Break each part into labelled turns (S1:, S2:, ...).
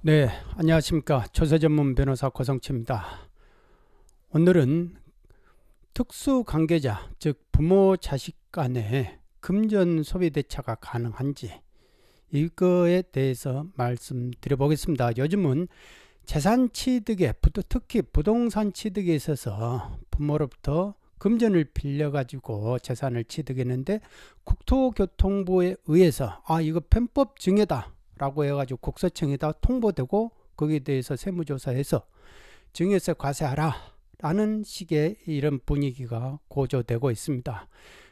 S1: 네, 안녕하십니까. 조세전문 변호사 고성치입니다. 오늘은 특수관계자, 즉 부모 자식 간의 금전 소비 대차가 가능한지 이거에 대해서 말씀드려 보겠습니다. 요즘은 재산 취득에 특히 부동산 취득에 있어서 부모로부터 금전을 빌려가지고 재산을 취득했는데 국토교통부에 의해서 아 이거 편법 증여다 라고 해가지고 국세청에다 통보되고 거기에 대해서 세무조사해서 증여세 과세하라 라는 식의 이런 분위기가 고조되고 있습니다.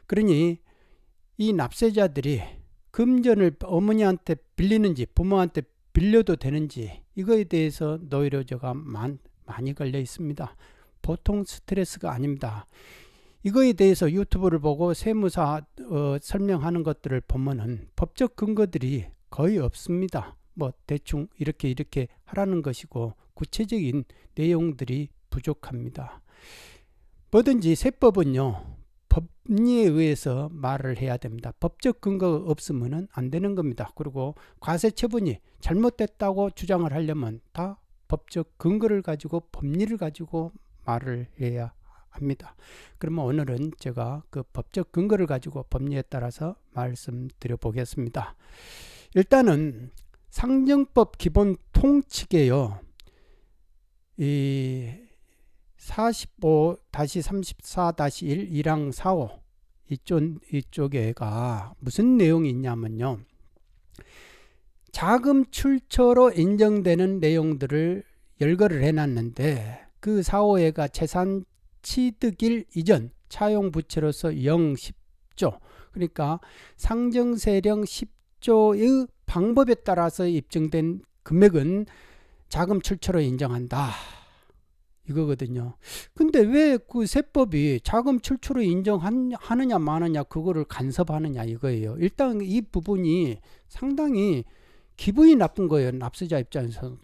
S1: 그러니 이 납세자들이 금전을 어머니한테 빌리는지 부모한테 빌려도 되는지 이거에 대해서 노이로저가 많이 걸려 있습니다. 보통 스트레스가 아닙니다. 이거에 대해서 유튜브를 보고 세무사 어, 설명하는 것들을 보면은 법적 근거들이 거의 없습니다. 뭐 대충 이렇게 이렇게 하라는 것이고 구체적인 내용들이 부족합니다. 뭐든지 세법은요. 법리에 의해서 말을 해야 됩니다. 법적 근거가 없으면 안 되는 겁니다. 그리고 과세처분이 잘못됐다고 주장을 하려면 다 법적 근거를 가지고 법리를 가지고 말을 해야 합니다. 그러면 오늘은 제가 그 법적 근거를 가지고 법리에 따라서 말씀드려 보겠습니다. 일단은 상정법 기본 통칙에요. 이45-34-1 1항 45 이쪽, 이쪽에가 무슨 내용이 있냐면요. 자금 출처로 인정되는 내용들을 열거를 해놨는데 그 4호에가 재산 취득일 이전 차용 부채로서 0, 10조 그러니까 상정세령 10 조의 방법에 따라서 입증된 금액은 자금 출처로 인정한다. 이거거든요. 근데 왜 그 세법이 자금 출처로 인정하느냐 마느냐 그거를 간섭하느냐 이거예요. 일단 이 부분이 상당히 기분이 나쁜 거예요. 납세자 입장에서는.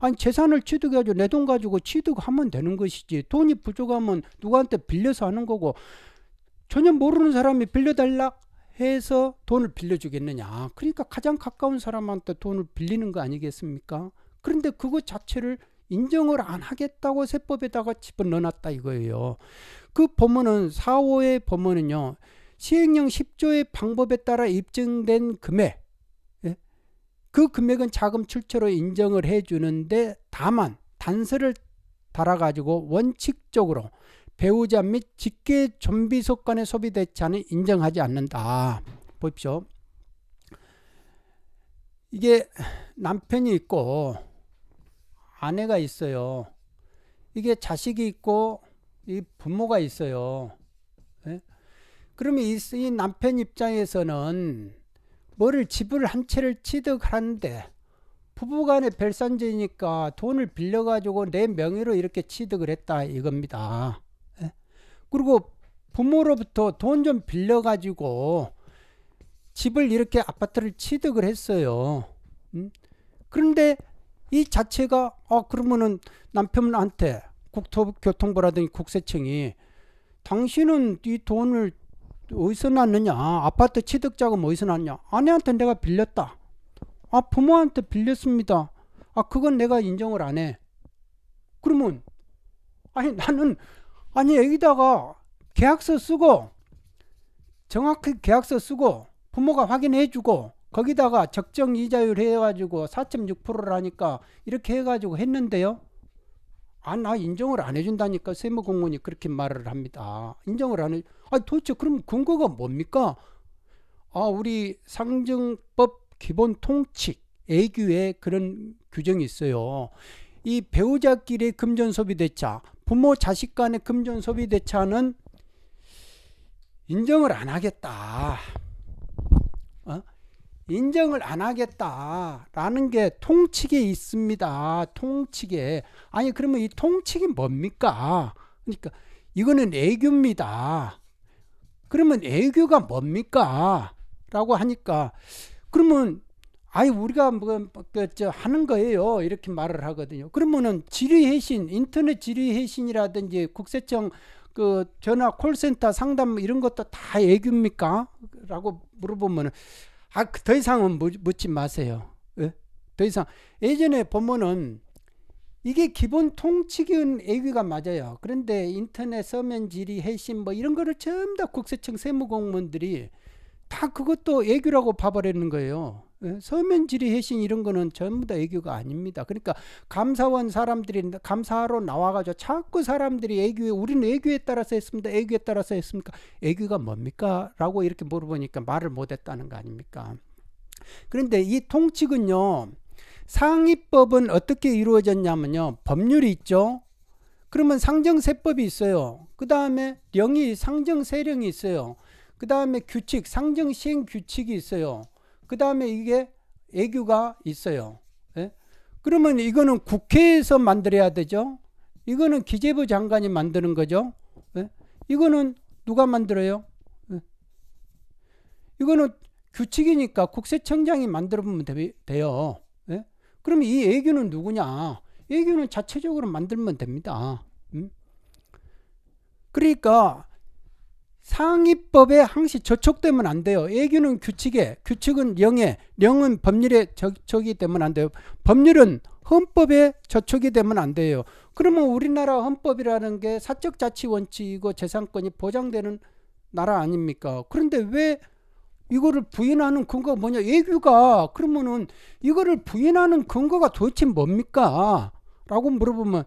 S1: 아니 재산을 취득해가지고 내 돈 가지고 취득하면 되는 것이지 돈이 부족하면 누구한테 빌려서 하는 거고 전혀 모르는 사람이 빌려달라 해서 돈을 빌려주겠느냐. 그러니까 가장 가까운 사람한테 돈을 빌리는 거 아니겠습니까? 그런데 그것 자체를 인정을 안 하겠다고 세법에다가 집어넣어놨다 이거예요. 그 법문은 4, 호의 법문은요. 시행령 10조의 방법에 따라 입증된 금액 예? 그 금액은 자금 출처로 인정을 해주는데 다만 단서를 달아가지고 원칙적으로 배우자 및 직계 좀비 속간의 소비 대차는 인정하지 않는다. 보십시오. 이게 남편이 있고 아내가 있어요. 이게 자식이 있고 이 부모가 있어요. 예? 그러면 이, 남편 입장에서는 뭐를 집을 한 채를 취득하는데 부부간의 별산제니까 돈을 빌려가지고 내 명의로 이렇게 취득을 했다 이겁니다. 그리고 부모로부터 돈 좀 빌려가지고 집을 이렇게 아파트를 취득을 했어요. 음? 그런데 이 자체가 아 그러면은 남편한테 국토교통부라든지 국세청이 당신은 이 돈을 어디서 났느냐 아파트 취득 자금 어디서 났냐 아내한테 내가 빌렸다 아 부모한테 빌렸습니다 아 그건 내가 인정을 안 해 그러면 아니 나는 아니 여기다가 계약서 쓰고 정확히 계약서 쓰고 부모가 확인해주고 거기다가 적정 이자율 해가지고 4.6%를 하니까 이렇게 해가지고 했는데요. 아, 나 인정을 안 해준다니까 세무공무원이 그렇게 말을 합니다. 인정을 안 해. 아, 도대체 그럼 근거가 뭡니까? 아, 우리 상증법 기본 통칙 애규에 그런 규정이 있어요. 이 배우자끼리 금전 소비 대차, 부모 자식 간의 금전 소비 대차는 인정을 안 하겠다. 어? 인정을 안 하겠다라는 게 통칙에 있습니다. 통칙에. 아니, 그러면 이 통칙이 뭡니까? 그러니까 이거는 애교입니다. 그러면 애교가 뭡니까? 라고 하니까 그러면 아이 우리가 뭐저 그 하는 거예요 이렇게 말을 하거든요. 그러면은 지리해신 인터넷 지리해신이라든지 국세청 그 전화 콜센터 상담 이런 것도 다 애교입니까? 라고 물어보면은 아더 그 이상은 묻지 마세요. 예? 더 이상 예전에 보면은 이게 기본 통치기은 애교가 맞아요. 그런데 인터넷 서면 지리 해신 뭐 이런 거를 전부 다 국세청 세무공무원들이 다 그것도 애교라고 봐버리는 거예요. 예, 서면지리 해신 이런 거는 전부 다 애교가 아닙니다. 그러니까 감사원 사람들이 감사하러 나와가지고 자꾸 사람들이 애교에 우리는 애교에 따라서 했습니다. 애교에 따라서 했습니까? 애교가 뭡니까? 라고 이렇게 물어보니까 말을 못했다는 거 아닙니까? 그런데 이 통칙은요. 상위법은 어떻게 이루어졌냐면요. 법률이 있죠. 그러면 상정세법이 있어요. 그 다음에 영이 상정세령이 있어요. 그 다음에 규칙, 상정시행 규칙이 있어요. 그 다음에 이게 애교가 있어요. 예? 그러면 이거는 국회에서 만들어야 되죠. 이거는 기재부 장관이 만드는 거죠. 예? 이거는 누가 만들어요? 예? 이거는 규칙이니까 국세청장이 만들어보면 되, 요 예? 그럼 이 애교는 누구냐? 애교는 자체적으로 만들면 됩니다. 음? 그러니까 상위법에 항시 저촉되면 안 돼요. 애규는 규칙에, 규칙은 영에, 영은 법률에 저촉이 되면 안 돼요. 법률은 헌법에 저촉이 되면 안 돼요. 그러면 우리나라 헌법이라는 게 사적 자치 원칙이고 재산권이 보장되는 나라 아닙니까? 그런데 왜 이거를 부인하는 근거가 뭐냐? 애규가 그러면은 이거를 부인하는 근거가 도대체 뭡니까? 라고 물어보면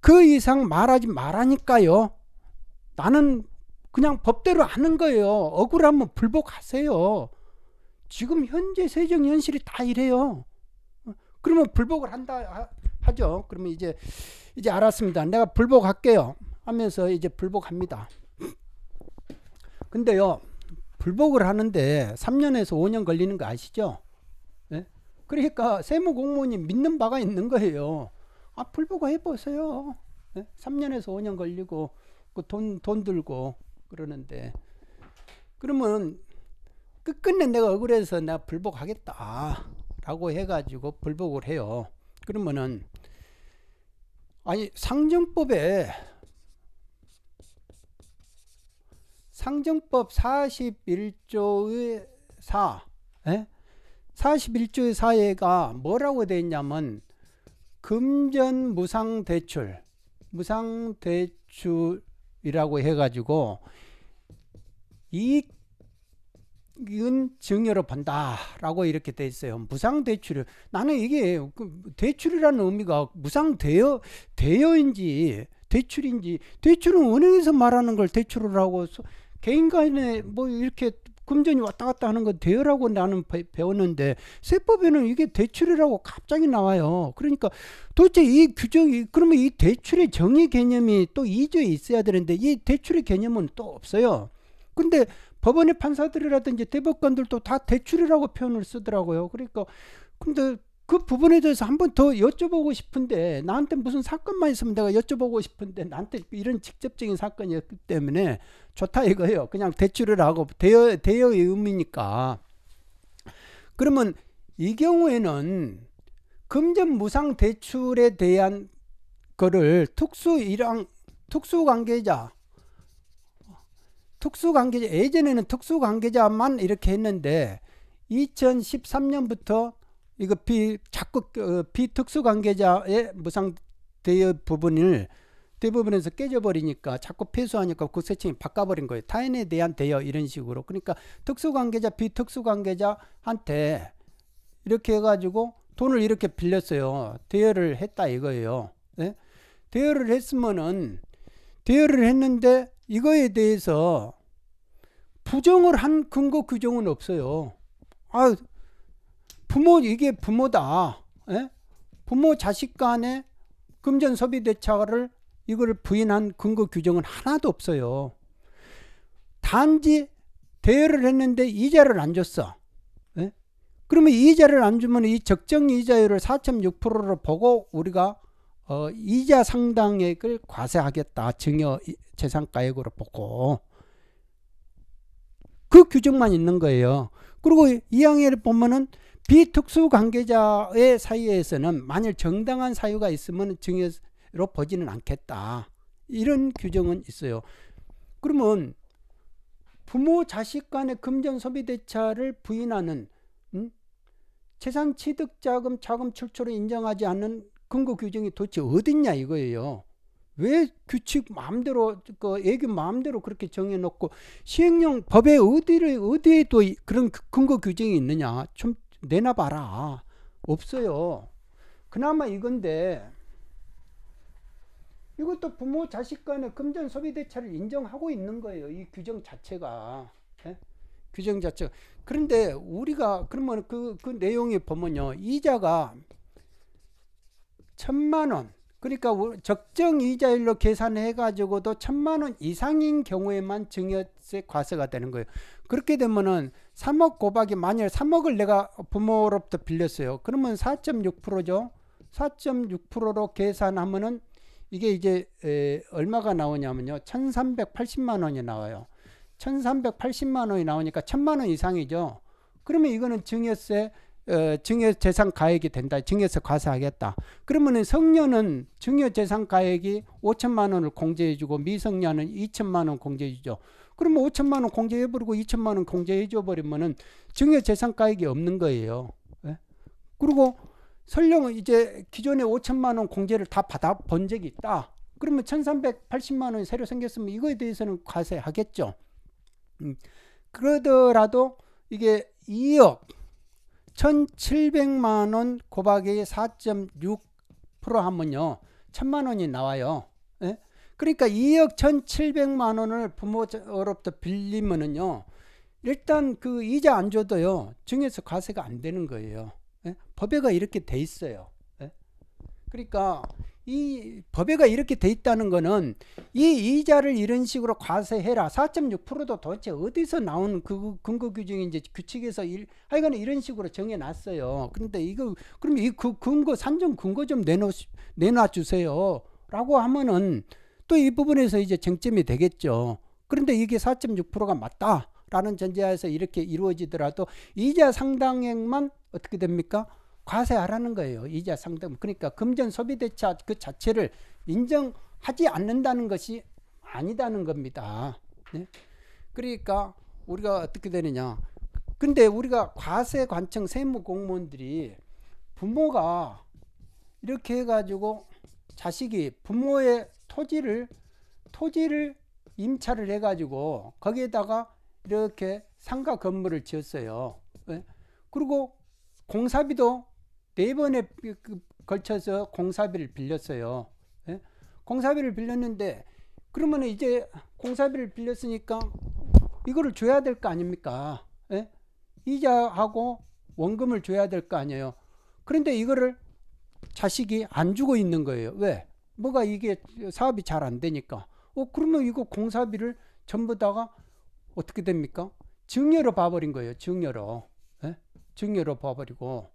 S1: 그 이상 말하지 말하니까요 나는 그냥 법대로 하는 거예요. 억울하면 불복하세요. 지금 현재 세정 현실이 다 이래요. 그러면 불복을 한다 하죠. 그러면 이제 이제 알았습니다. 내가 불복할게요. 하면서 이제 불복합니다. 근데요. 불복을 하는데 3년에서 5년 걸리는 거 아시죠? 예? 그러니까 세무 공무원이 믿는 바가 있는 거예요. 아, 불복해 보세요. 예? 3년에서 5년 걸리고 그 돈 돈 들고 그러는데 그러면 끝끝내 내가 억울해서 내가 불복하겠다라고 해가지고 불복을 해요. 그러면은 아니 상정법에 상정법 41조의 4 에? 예? 41조의 4에가 뭐라고 되어 있냐면 금전 무상 대출 무상 대출 이라고 해가지고 이익은 증여로 본다 라고 이렇게 돼 있어요 무상대출을 나는 이게 그 대출이라는 의미가 무상대여 대여인지 대출인지 대출은 은행에서 말하는 걸 대출을 하고 개인 간에 뭐 이렇게 금전이 왔다 갔다 하는 거대여라고 나는 배웠는데 세법에는 이게 대출이라고 갑자기 나와요. 그러니까 도대체 이 규정이 그러면 이 대출의 정의 개념이 또 2조에 있어야 되는데 이 대출의 개념은 또 없어요. 근데 법원의 판사들이라든지 대법관들도 다 대출이라고 표현을 쓰더라고요. 그러니까 근데 그 부분에 대해서 한번 더 여쭤보고 싶은데 나한테 무슨 사건만 있으면 내가 여쭤보고 싶은데 나한테 이런 직접적인 사건이었기 때문에 좋다 이거예요. 그냥 대출을 하고 대여 대여의 의미니까. 그러면 이 경우에는 금전 무상 대출에 대한 거를 특수 일항 특수 관계자 특수 관계자 예전에는 특수 관계자만 이렇게 했는데 2013년부터 이거 비 자꾸 어, 그 비특수 관계자의 무상 대여 부분을 대부분에서 깨져버리니까 자꾸 폐수하니까 그 세칭이 바꿔버린 거예요. 타인에 대한 대여 이런 식으로. 그러니까 특수관계자 비특수관계자한테 이렇게 해가지고 돈을 이렇게 빌렸어요. 대여를 했다 이거예요. 네? 대여를 했으면은 대여를 했는데 이거에 대해서 부정을 한 근거 규정은 없어요. 아 부모 이게 부모다. 에? 예? 부모 자식 간의 금전 소비 대차를 이걸 부인한 근거 규정은 하나도 없어요. 단지 대여를 했는데 이자를 안 줬어. 에? 예? 그러면 이자를 안 주면 이 적정 이자율을 4.6%로 보고 우리가 어, 이자 상당액을 그 과세하겠다. 증여 재산가액으로 보고. 그 규정만 있는 거예요. 그리고 이항해를 보면은 비특수 관계자의 사이에서는 만일 정당한 사유가 있으면 증여로 보지는 않겠다. 이런 규정은 있어요. 그러면 부모 자식 간의 금전 소비 대차를 부인하는 음? 재산 취득 자금 자금 출처를 인정하지 않는 근거 규정이 도대체 어딨냐 이거예요. 왜 규칙 마음대로 그 애기 마음대로 그렇게 정해놓고 시행령 법에 어디를 어디에 또 그런 근거 규정이 있느냐 좀 내놔봐라. 없어요. 그나마 이건데 이것도 부모 자식 간의 금전 소비 대차를 인정하고 있는 거예요. 이 규정 자체가. 예? 규정 자체. 가 그런데 우리가 그러면 그, 그 내용이 보면요. 이자가 천만 원. 그러니까 적정 이자율로 계산해 가지고도 천만 원 이상인 경우에만 증여세 과세가 되는 거예요. 그렇게 되면은 3억 고박이 만일 3억을 내가 부모로부터 빌렸어요. 그러면 4.6%죠. 4.6%로 계산하면은 이게 이제 에, 얼마가 나오냐면요. 1380만 원이 나와요. 1380만 원이 나오니까 1000만 원 이상이죠. 그러면 이거는 증여세 어, 증여재산 가액이 된다. 증여세 과세하겠다. 그러면은 성년은 증여재산 가액이 5천만 원을 공제해주고 미성년은 2천만 원 공제해주죠. 그럼 5천만 원 공제해버리고 2천만 원 공제해줘버리면은 증여재산가액이 없는 거예요. 예? 그리고 설령 이제 기존에 5천만 원 공제를 다 받아 본 적이 있다. 그러면 1380만 원이 새로 생겼으면 이거에 대해서는 과세하겠죠. 음, 그러더라도 이게 2억 1700만 원 곱하기 4.6% 하면요. 천만 원이 나와요. 그러니까 2억 1,700만 원을 부모로부터 빌리면은요. 일단 그 이자 안 줘도요. 증여세 과세가 안 되는 거예요. 예? 법에가 이렇게 돼 있어요. 예? 그러니까 이 법에가 이렇게 돼 있다는 거는 이 이자를 이런 식으로 과세해라 4.6%도 도대체 어디서 나온 그 근거 규정이 이제 규칙에서 일, 하여간 이런 식으로 정해놨어요 그런데 이거 그럼 이그 근거 산정 근거 좀 내놓 내놔 주세요 라고 하면은 또이 부분에서 이제 쟁점이 되겠죠. 그런데 이게 4.6%가 맞다라는 전제하에서 이렇게 이루어지더라도 이자 상당액만 어떻게 됩니까? 과세하라는 거예요. 이자 상당. 그러니까 금전 소비 대차 그 자체를 인정하지 않는다는 것이 아니다는 겁니다. 네? 그러니까 우리가 어떻게 되느냐. 근데 우리가 과세 관청 세무 공무원들이 부모가 이렇게 해가지고 자식이 부모의 토지를 토지를 임차를 해가지고 거기에다가 이렇게 상가 건물을 지었어요. 예? 그리고 공사비도 네 번에 그, 그, 걸쳐서 공사비를 빌렸어요. 예? 공사비를 빌렸는데 그러면 이제 공사비를 빌렸으니까 이거를 줘야 될 거 아닙니까? 예? 이자하고 원금을 줘야 될 거 아니에요. 그런데 이거를 자식이 안 주고 있는 거예요. 왜? 뭐가 이게 사업이 잘 안 되니까 어 그러면 이거 공사비를 전부 다가 어떻게 됩니까? 증여로 봐버린 거예요. 증여로. 예? 증여로 봐버리고.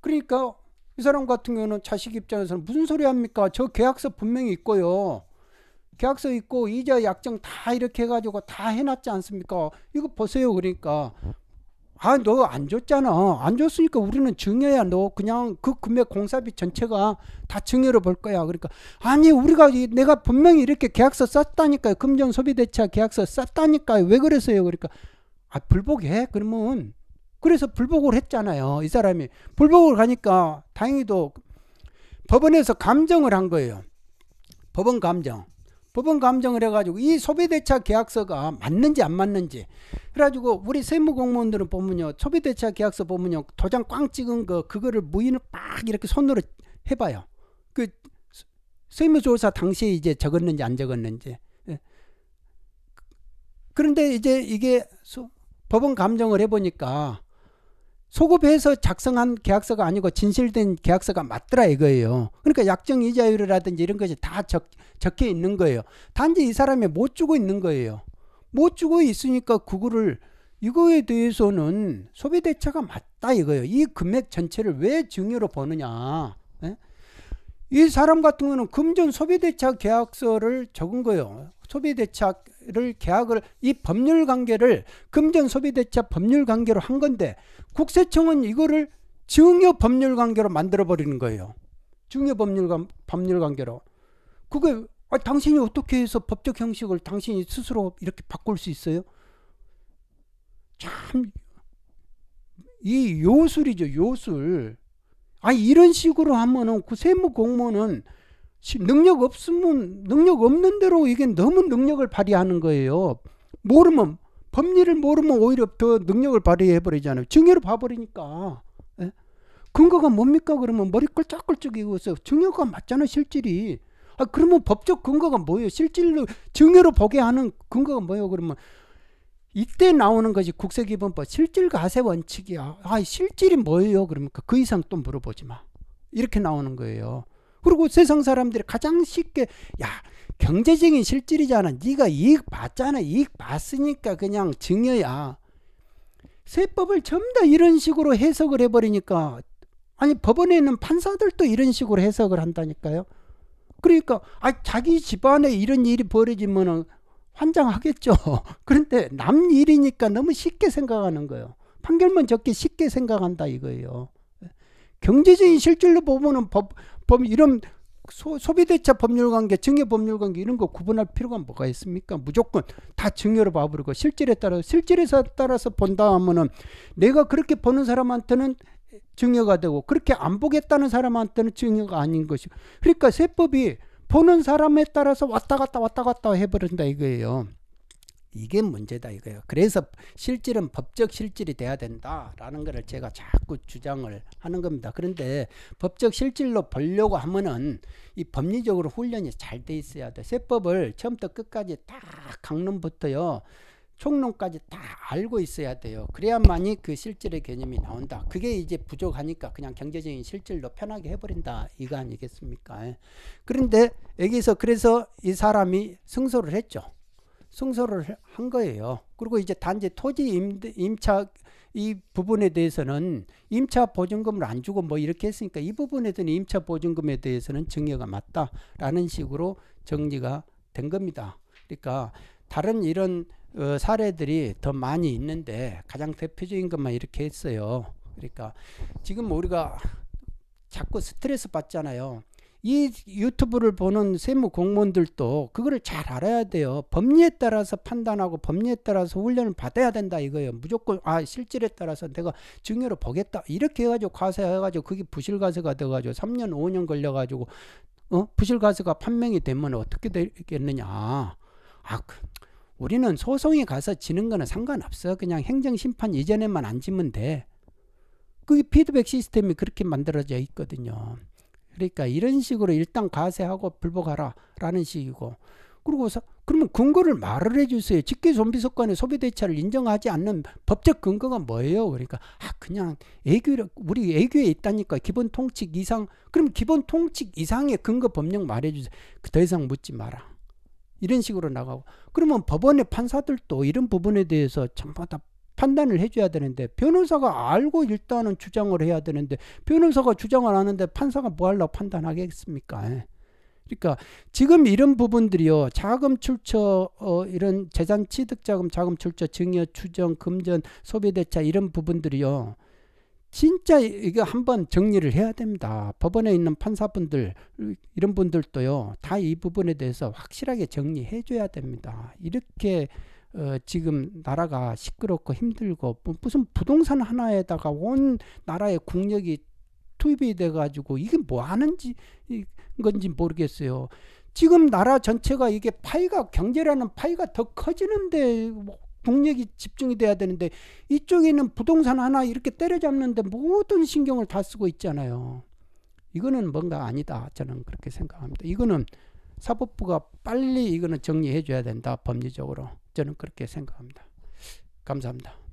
S1: 그러니까 이 사람 같은 경우는 자식 입장에서는 무슨 소리 합니까? 저 계약서 분명히 있고요. 계약서 있고 이자 약정 다 이렇게 해가지고 다 해놨지 않습니까? 이거 보세요. 그러니까 아, 너 안 줬잖아. 안 줬으니까 우리는 증여야. 너 그냥 그 금액 공사비 전체가 다 증여로 볼 거야. 그러니까, 아니, 우리가, 이, 내가 분명히 이렇게 계약서 썼다니까요. 금전 소비대차 계약서 썼다니까요. 왜 그랬어요? 그러니까, 아, 불복해? 그러면, 그래서 불복을 했잖아요. 이 사람이. 불복을 가니까 다행히도 법원에서 감정을 한 거예요. 법원 감정. 법원 감정을 해가지고 이 소비대차 계약서가 맞는지 안 맞는지 그래가지고 우리 세무공무원들은 보면요 소비대차 계약서 보면요 도장 꽝 찍은 거 그거를 무인을 빡 이렇게 손으로 해봐요 그 세무조사 당시에 이제 적었는지 안 적었는지 예. 그런데 이제 이게 소, 법원 감정을 해보니까 소급해서 작성한 계약서가 아니고 진실된 계약서가 맞더라 이거예요. 그러니까 약정 이자율이라든지 이런 것이 다 적, 적혀 있는 거예요. 단지 이 사람이 못 주고 있는 거예요. 못 주고 있으니까 그거를 이거에 대해서는 소비 대차가 맞다 이거예요. 이 금액 전체를 왜 증여로 보느냐? 에? 예? 이 사람 같은 경우는 금전 소비 대차 계약서를 적은 거예요. 소비대차를 계약을 이 법률 관계를 금전 소비대차 법률 관계로 한 건데 국세청은 이거를 증여 법률 관계로 만들어 버리는 거예요. 증여 법률 관, 법률 관계로. 그게 아, 당신이 어떻게 해서 법적 형식을 당신이 스스로 이렇게 바꿀 수 있어요? 참 이 요술이죠 요술. 아 이런 식으로 하면은 그 세무 공무원은 능력 없으면 능력 없는 대로 이게 너무 능력을 발휘하는 거예요. 모르면 법리를 모르면 오히려 더 능력을 발휘해 버리잖아요. 증여로 봐버리니까 에? 예? 근거가 뭡니까? 그러면 머리 끌쩍끌쩍이고서 증여가 맞잖아 실질이. 아 그러면 법적 근거가 뭐예요? 실질로 증여로 보게 하는 근거가 뭐예요? 그러면 이때 나오는 것이 국세기본법 실질 가세 원칙이야. 아 실질이 뭐예요? 그러니까 그 이상 또 물어보지 마. 이렇게 나오는 거예요. 그리고 세상 사람들이 가장 쉽게 야 경제적인 실질이잖아. 네가 이익 봤잖아. 이익 봤으니까 그냥 증여야. 세법을 전부 다 이런 식으로 해석을 해버리니까 아니 법원에 있는 판사들도 이런 식으로 해석을 한다니까요. 그러니까 아 자기 집안에 이런 일이 벌어지면은 환장하겠죠. 그런데 남 일이니까 너무 쉽게 생각하는 거예요. 판결문 적게 쉽게 생각한다 이거예요. 경제적인 실질로 보면은 법보 이런 소, 비대차 법률관계, 증여법률관계 이런 거 구분할 필요가 뭐가 있습니까? 무조건 다 증여로 봐버리고 실질에 따라 실질에 서 따라서 본다 하면은 내가 그렇게 보는 사람한테는 증여가 되고 그렇게 안 보겠다는 사람한테는 증여가 아닌 것이. 그러니까 세법이 보는 사람에 따라서 왔다 갔다 왔다 갔다 해버린다 이거예요. 이게 문제다 이거예요. 그래서 실질은 법적 실질이 돼야 된다라는 것을 제가 자꾸 주장을 하는 겁니다. 그런데 법적 실질로 보려고 하면은 이 법리적으로 훈련이 잘 돼 있어야 돼. 세법을 처음부터 끝까지 다 강론부터요. 총론까지 다 알고 있어야 돼요. 그래야만이 그 실질의 개념이 나온다. 그게 이제 부족하니까 그냥 경제적인 실질로 편하게 해버린다. 이거 아니겠습니까? 예. 그런데 여기서 그래서 이 사람이 승소를 했죠. 승소를 한 거예요. 그리고 이제 단지 토지 임 임차 이 부분에 대해서는 임차 보증금을 안 주고 뭐 이렇게 했으니까 이 부분에 대한 임차 보증금에 대해서는 증여가 맞다라는 식으로 정리가 된 겁니다. 그러니까 다른 이런 어, 사례들이 더 많이 있는데 가장 대표적인 것만 이렇게 했어요. 그러니까 지금 우리가 자꾸 스트레스 받잖아요. 이 유튜브를 보는 세무 공무원들도 그거를 잘 알아야 돼요. 법리에 따라서 판단하고 법리에 따라서 훈련을 받아야 된다 이거예요. 무조건 아 실질에 따라서 내가 증여로 보겠다 이렇게 해가지고 과세해가지고 그게 부실과세가 돼가지고 3년 5년 걸려가지고 어 부실과세가 판명이 되면 어떻게 되겠느냐. 아 그, 우리는 소송에 가서 지는 거는 상관없어. 그냥 행정심판 이전에만 앉으면 돼. 그게 피드백 시스템이 그렇게 만들어져 있거든요. 그러니까 이런 식으로 일단 과세하고 불복하라라는 식이고 그리고서 그러면 근거를 말을 해주세요. 직계 좀비 석관의 소비 대차를 인정하지 않는 법적 근거가 뭐예요? 그러니까 아 그냥 애교 우리 애교에 있다니까 기본 통칙 이상 그럼 기본 통칙 이상의 근거 법령 말해주세요. 더 이상 묻지 마라. 이런 식으로 나가고 그러면 법원의 판사들도 이런 부분에 대해서 전부 다 판단을 해줘야 되는데 변호사가 알고 일단은 주장을 해야 되는데 변호사가 주장을 하는데 판사가 뭐 하려고 판단하겠습니까? 예. 그러니까 지금 이런 부분들이요 자금 출처 어, 이런 재산 취득 자금 자금 출처 증여 추정 금전 소비 대차 이런 부분들이요 진짜 이거 한번 정리를 해야 됩니다. 법원에 있는 판사분들 이런 분들도요 다 이 부분에 대해서 확실하게 정리해 줘야 됩니다. 이렇게 어, 지금 나라가 시끄럽고 힘들고 뭐 무슨 부동산 하나에다가 온 나라의 국력이 투입이 돼가지고 이게 뭐 하는지 건지 모르겠어요. 지금 나라 전체가 이게 파이가 경제라는 파이가 더 커지는데 뭐 동력이 집중이 돼야 되는데 이쪽에는 부동산 하나 이렇게 때려잡는데 모든 신경을 다 쓰고 있잖아요. 이거는 뭔가 아니다. 저는 그렇게 생각합니다. 이거는 사법부가 빨리 이거는 정리해 줘야 된다. 법리적으로. 저는 그렇게 생각합니다. 감사합니다.